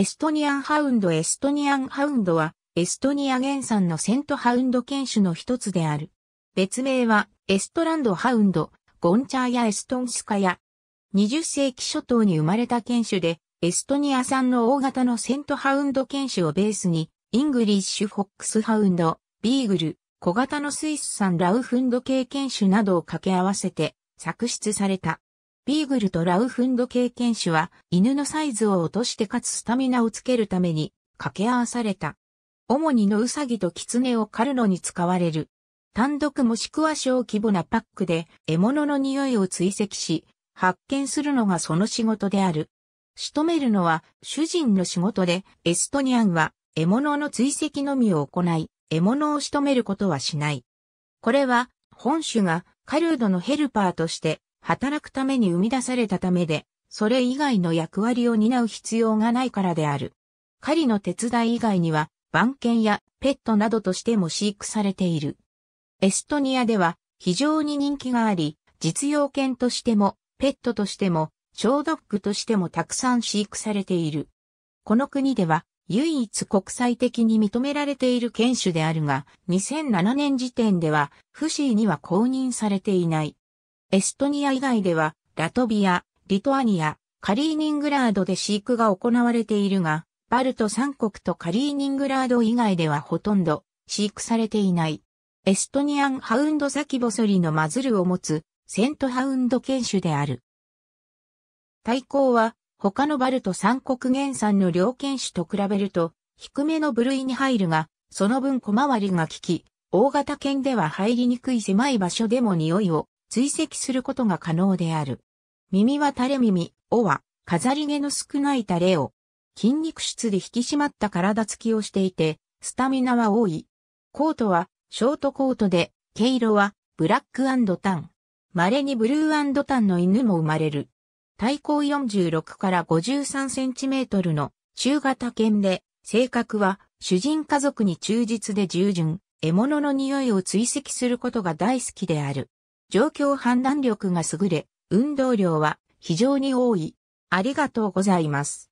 エストニアンハウンドエストニアンハウンドは、エストニア原産のセントハウンド犬種の一つである。別名は、エストランドハウンド、ゴンチャーやエストンスカや、20世紀初頭に生まれた犬種で、エストニア産の大型のセントハウンド犬種をベースに、イングリッシュフォックスハウンド、ビーグル、小型のスイス産ラウフンド系犬種などを掛け合わせて作出された。ビーグルとラウフンド経験種は犬のサイズを落としてかつスタミナをつけるために掛け合わされた。主にのウサギとキツネを狩るのに使われる。単独もしくは小規模なパックで獲物の匂いを追跡し、発見するのがその仕事である。仕留めるのは主人の仕事で、エストニアンは獲物の追跡のみを行い、獲物を仕留めることはしない。これは、本種がカルードのヘルパーとして働くために生み出されたためで、それ以外の役割を担う必要がないからである。狩りの手伝い以外には、番犬やペットなどとしても飼育されている。エストニアでは非常に人気があり、実用犬としても、ペットとしても、小ドッグとしてもたくさん飼育されている。この国では唯一国際的に認められている犬種であるが、2007年時点では、不死には公認されていない。エストニア以外では、ラトビア、リトアニア、カリーニングラードで飼育が行われているが、バルト三国とカリーニングラード以外ではほとんど飼育されていない。エストニアンハウンドサキボソリのマズルを持つセントハウンド犬種である。対抗は他のバルト三国原産の両犬種と比べると低めの部類に入るが、その分小回りが利き、大型犬では入りにくい狭い場所でも匂いを追跡することが可能である。耳は垂れ耳、尾は飾り毛の少ない垂れを、筋肉質で引き締まった体つきをしていて、スタミナは多い。コートはショートコートで、毛色はブラックタン。稀にブルータンの犬も生まれる。体高46から53センチメートルの中型犬で、性格は主人家族に忠実で従順、獲物の匂いを追跡することが大好きである。状況判断力が優れ、運動量は非常に多い。ありがとうございます。